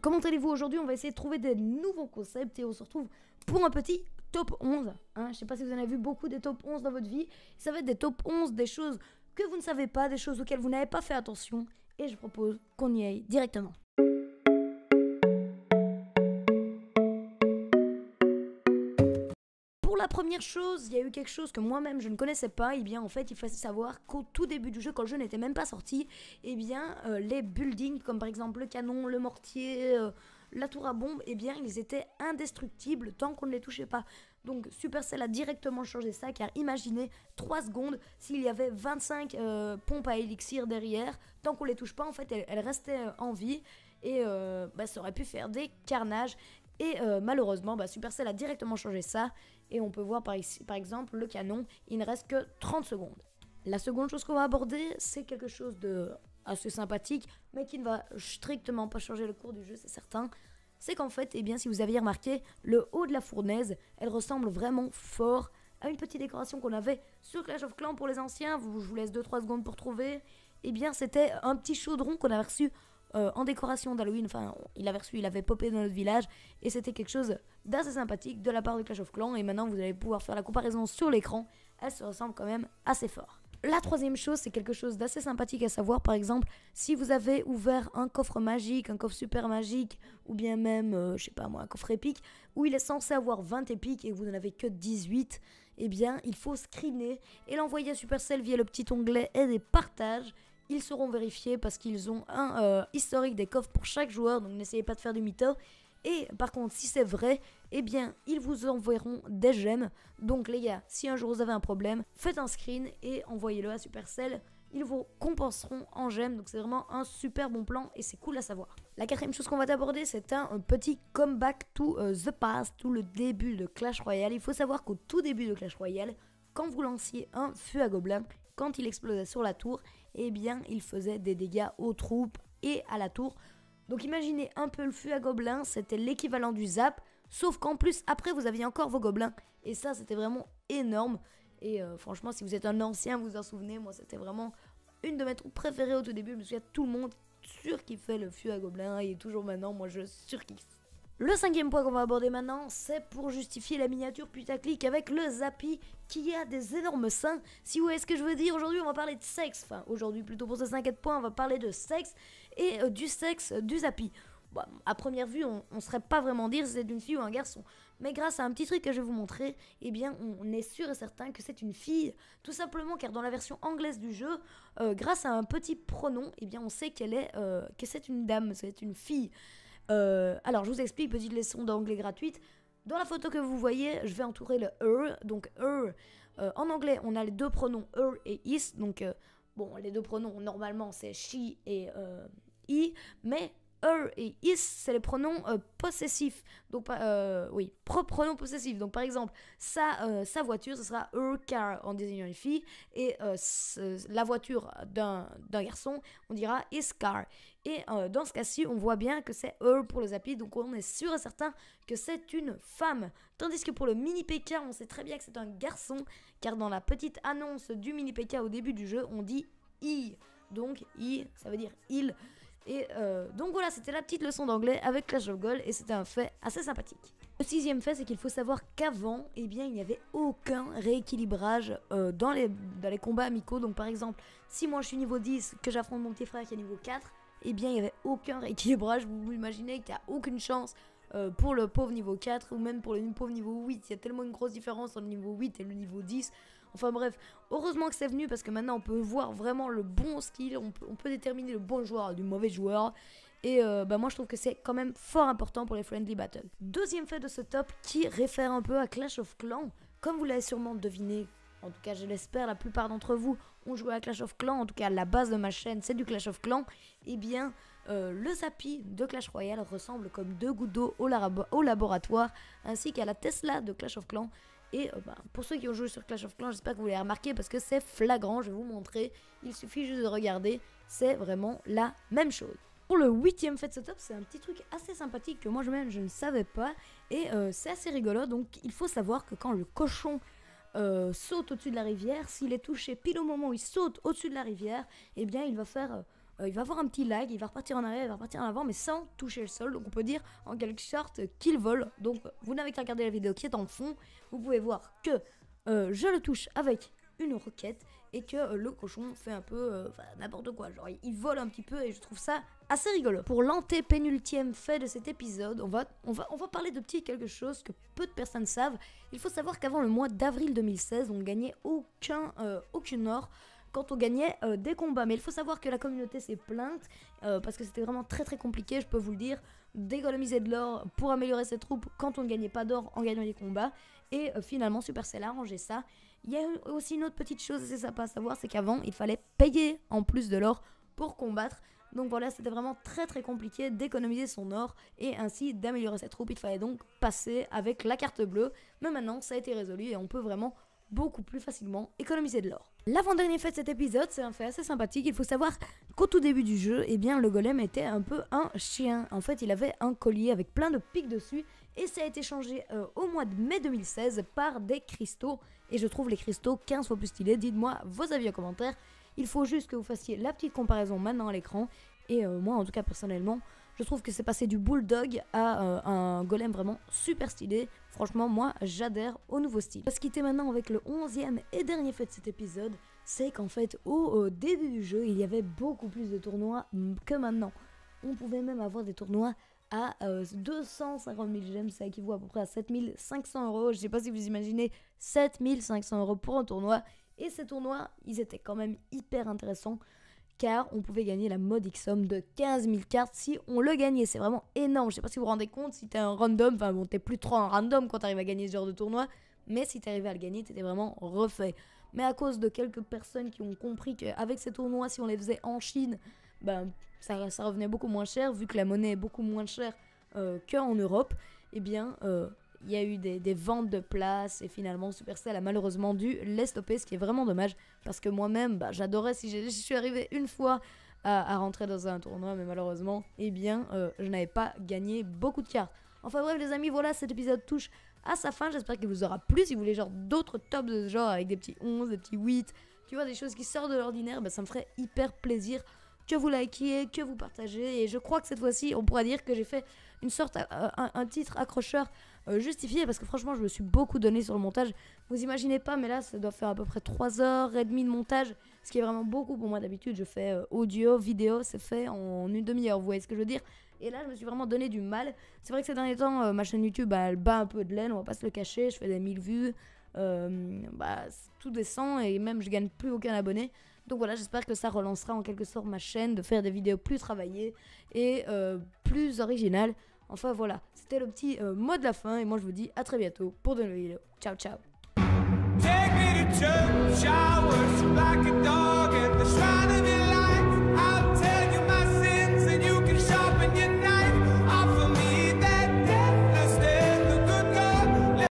comment allez-vous aujourd'hui On va essayer de trouver des nouveaux concepts et on se retrouve pour un petit top 11. Hein. Je ne sais pas si vous en avez vu beaucoup des top 11 dans votre vie. Ça va être des top 11 des choses que vous ne savez pas, des choses auxquelles vous n'avez pas fait attention. Et je propose qu'on y aille directement. la première chose, il y a eu quelque chose que moi-même je ne connaissais pas, et eh bien en fait il fallait savoir qu'au tout début du jeu, quand le jeu n'était même pas sorti, et eh bien euh, les buildings comme par exemple le canon, le mortier, euh, la tour à bombe, et eh bien ils étaient indestructibles tant qu'on ne les touchait pas. Donc Supercell a directement changé ça car imaginez 3 secondes s'il y avait 25 euh, pompes à élixir derrière, tant qu'on les touche pas en fait elles, restaient en vie et bah, ça aurait pu faire des carnages et malheureusement, bah, Supercell a directement changé ça et on peut voir par, ici, par exemple le canon, il ne reste que 30 secondes. La seconde chose qu'on va aborder, c'est quelque chose de assez sympathique, mais qui ne va strictement pas changer le cours du jeu, c'est certain. C'est qu'en fait, eh bien, si vous aviez remarqué, le haut de la fournaise, elle ressemble vraiment fort à une petite décoration qu'on avait sur Clash of Clans pour les anciens. je vous laisse 2-3 secondes pour trouver. Eh bien, c'était un petit chaudron qu'on avait reçu euh, en décoration d'Halloween. Enfin, il avait reçu, il avait popé dans notre village. Et c'était quelque chose d'assez sympathique de la part de Clash of Clans. Et maintenant, vous allez pouvoir faire la comparaison sur l'écran. Elle se ressemble quand même assez fort. La troisième chose, c'est quelque chose d'assez sympathique à savoir. Par exemple, si vous avez ouvert un coffre magique, un coffre super magique, ou bien même, euh, je sais pas moi, un coffre épique, où il est censé avoir 20 épiques et vous n'en avez que 18, eh bien, il faut screener et l'envoyer à Supercell via le petit onglet Aide et partage. Ils seront vérifiés parce qu'ils ont un euh, historique des coffres pour chaque joueur, donc n'essayez pas de faire du mytho. Et par contre, si c'est vrai, eh bien, ils vous enverront des gemmes. Donc les gars, si un jour vous avez un problème, faites un screen et envoyez-le à Supercell. Ils vous compenseront en gemmes, donc c'est vraiment un super bon plan et c'est cool à savoir. La quatrième chose qu'on va t'aborder, c'est un, petit comeback to euh, the past, tout le début de Clash Royale. Il faut savoir qu'au tout début de Clash Royale, quand vous lanciez un feu à gobelin, quand il explosait sur la tour, eh bien, il faisait des dégâts aux troupes et à la tour. Donc imaginez un peu le fût à gobelins, c'était l'équivalent du zap, sauf qu'en plus, après, vous aviez encore vos gobelins. Et ça, c'était vraiment énorme. Et euh, franchement, si vous êtes un ancien, vous vous en souvenez, moi, c'était vraiment une de mes troupes préférées au tout début. Je me souviens, tout le monde sûr fait le feu à gobelins, et toujours maintenant, moi, je surkiffe. Le cinquième point qu'on va aborder maintenant, c'est pour justifier la miniature putaclic avec le Zappy qui a des énormes seins. Si vous voyez ce que je veux dire, aujourd'hui on va parler de sexe. Enfin, aujourd'hui plutôt pour ce 5 points, on va parler de sexe et euh, du sexe du Zappy. Bon, à première vue, on ne saurait pas vraiment dire si c'est une fille ou un garçon. Mais grâce à un petit truc que je vais vous montrer, eh bien, on est sûr et certain que c'est une fille. Tout simplement car dans la version anglaise du jeu, euh, grâce à un petit pronom, eh bien, on sait qu'elle est, euh, que c'est une dame, c'est une fille. Euh, alors, je vous explique, petite leçon d'anglais gratuite. Dans la photo que vous voyez, je vais entourer le er. Donc, er, euh, en anglais, on a les deux pronoms er et is. Donc, euh, bon, les deux pronoms, normalement, c'est she et i. Mais er et is, c'est les pronoms possessifs. Donc, oui, pronoms possessifs. Donc, par exemple, sa, sa voiture, ce sera her car en désignant une fille. Et la voiture d'un garçon, on dira his car. Et euh, dans ce cas-ci, on voit bien que c'est Earl pour le Zappy, donc on est sûr et certain que c'est une femme. Tandis que pour le mini PK, on sait très bien que c'est un garçon, car dans la petite annonce du mini PK au début du jeu, on dit I. Donc I, ça veut dire il. Et euh, donc voilà, c'était la petite leçon d'anglais avec Clash of Gold, et c'était un fait assez sympathique. Le sixième fait, c'est qu'il faut savoir qu'avant, eh bien, il n'y avait aucun rééquilibrage euh, dans, les, dans les combats amicaux. Donc par exemple, si moi je suis niveau 10, que j'affronte mon petit frère qui est niveau 4, eh bien il n'y avait aucun rééquilibrage. Vous imaginez qu'il n'y a aucune chance euh, pour le pauvre niveau 4 ou même pour le pauvre niveau 8. Il y a tellement une grosse différence entre le niveau 8 et le niveau 10. Enfin bref, heureusement que c'est venu parce que maintenant on peut voir vraiment le bon skill, on peut, déterminer le bon joueur du mauvais joueur. Et euh, bah, moi je trouve que c'est quand même fort important pour les friendly battles. Deuxième fait de ce top qui réfère un peu à Clash of Clans. Comme vous l'avez sûrement deviné, en tout cas je l'espère la plupart d'entre vous, on jouait à Clash of Clans, en tout cas la base de ma chaîne c'est du Clash of Clans, et eh bien euh, le Zapi de Clash Royale ressemble comme deux gouttes d'eau au, laboratoire, ainsi qu'à la Tesla de Clash of Clans. Et euh, bah, pour ceux qui ont joué sur Clash of Clans, j'espère que vous l'avez remarqué parce que c'est flagrant, je vais vous montrer. Il suffit juste de regarder, c'est vraiment la même chose. Pour le huitième Fête Setup, c'est un petit truc assez sympathique que moi-même je ne savais pas et euh, c'est assez rigolo. Donc il faut savoir que quand le cochon euh, saute au-dessus de la rivière, s'il est touché pile au moment où il saute au-dessus de la rivière, Et eh bien il va faire, euh, euh, il va avoir un petit lag, il va repartir en arrière, il va repartir en avant, mais sans toucher le sol. Donc on peut dire en quelque sorte qu'il vole. Donc vous n'avez qu'à regarder la vidéo qui est en fond, vous pouvez voir que je le touche avec une requête et que euh, le cochon fait un peu euh, n'importe quoi. Genre, il, vole un petit peu et je trouve ça assez rigolo. Pour l'antépénultième fait de cet épisode, on va, on, va, on va parler de petit quelque chose que peu de personnes savent. Il faut savoir qu'avant le mois d'avril 2016, on ne gagnait aucun, euh, or quand on gagnait des combats. Mais il faut savoir que la communauté s'est plainte parce que c'était vraiment très très compliqué, je peux vous le dire, d'économiser de l'or pour améliorer ses troupes quand on ne gagnait pas d'or en gagnant des combats. Et finalement, Supercell a arrangé ça il y a aussi une autre petite chose assez sympa à savoir, c'est qu'avant, il fallait payer en plus de l'or pour combattre. Donc voilà, c'était vraiment très très compliqué d'économiser son or et ainsi d'améliorer sa troupe. Il fallait donc passer avec la carte bleue. Mais maintenant, ça a été résolu et on peut vraiment beaucoup plus facilement économiser de l'or. L'avant-dernier fait de cet épisode, c'est un fait assez sympathique. Il faut savoir qu'au tout début du jeu, eh bien, le golem était un peu un chien. En fait, il avait un collier avec plein de pics dessus et ça a été changé euh, au mois de mai 2016 par des cristaux et je trouve les cristaux 15 fois plus stylés. Dites-moi vos avis en commentaire. Il faut juste que vous fassiez la petite comparaison maintenant à l'écran. Et euh, moi, en tout cas, personnellement, je trouve que c'est passé du bulldog à euh, un golem vraiment super stylé. Franchement, moi, j'adhère au nouveau style. On va était maintenant avec le 11e et dernier fait de cet épisode. C'est qu'en fait, au euh, début du jeu, il y avait beaucoup plus de tournois que maintenant. On pouvait même avoir des tournois à 250 000 gemmes, ça équivaut à peu près à 7500 euros. Je sais pas si vous imaginez 7500 euros pour un tournoi. Et ces tournois, ils étaient quand même hyper intéressants car on pouvait gagner la modique somme de 15 000 cartes si on le gagnait. C'est vraiment énorme. Je sais pas si vous vous rendez compte, si t'es un random, enfin bon, t'es plus trop un random quand t'arrives à gagner ce genre de tournoi, mais si t'arrivais à le gagner, t'étais vraiment refait. Mais à cause de quelques personnes qui ont compris qu'avec ces tournois, si on les faisait en Chine, ben ça, revenait beaucoup moins cher, vu que la monnaie est beaucoup moins chère euh, qu'en Europe, et eh bien, euh, il y a eu des, ventes de places, et finalement, Supercell a malheureusement dû les stopper, ce qui est vraiment dommage, parce que moi-même, bah, j'adorais, si je suis arrivé une fois à, rentrer dans un tournoi, mais malheureusement, et eh bien, euh, je n'avais pas gagné beaucoup de cartes. Enfin bref, les amis, voilà, cet épisode touche à sa fin, j'espère qu'il vous aura plu, si vous voulez genre d'autres tops de ce genre, avec des petits 11, des petits 8, tu vois, des choses qui sortent de l'ordinaire, bah, ça me ferait hyper plaisir que vous likiez, que vous partagez. Et je crois que cette fois-ci, on pourra dire que j'ai fait une sorte, euh, un, titre accrocheur euh, justifié parce que franchement, je me suis beaucoup donné sur le montage. Vous imaginez pas, mais là, ça doit faire à peu près 3 et demie de montage, ce qui est vraiment beaucoup pour moi. D'habitude, je fais euh, audio, vidéo, c'est fait en une demi-heure, vous voyez ce que je veux dire. Et là, je me suis vraiment donné du mal. C'est vrai que ces derniers temps, ma chaîne YouTube, elle bat un peu de laine, on va pas se le cacher. Je fais des 1000 vues, bah, tout descend et même je gagne plus aucun abonné. Donc voilà, j'espère que ça relancera en quelque sorte ma chaîne de faire des vidéos plus travaillées et euh, plus originales. Enfin voilà, c'était le petit euh, mot de la fin et moi je vous dis à très bientôt pour de nouvelles vidéos. Ciao ciao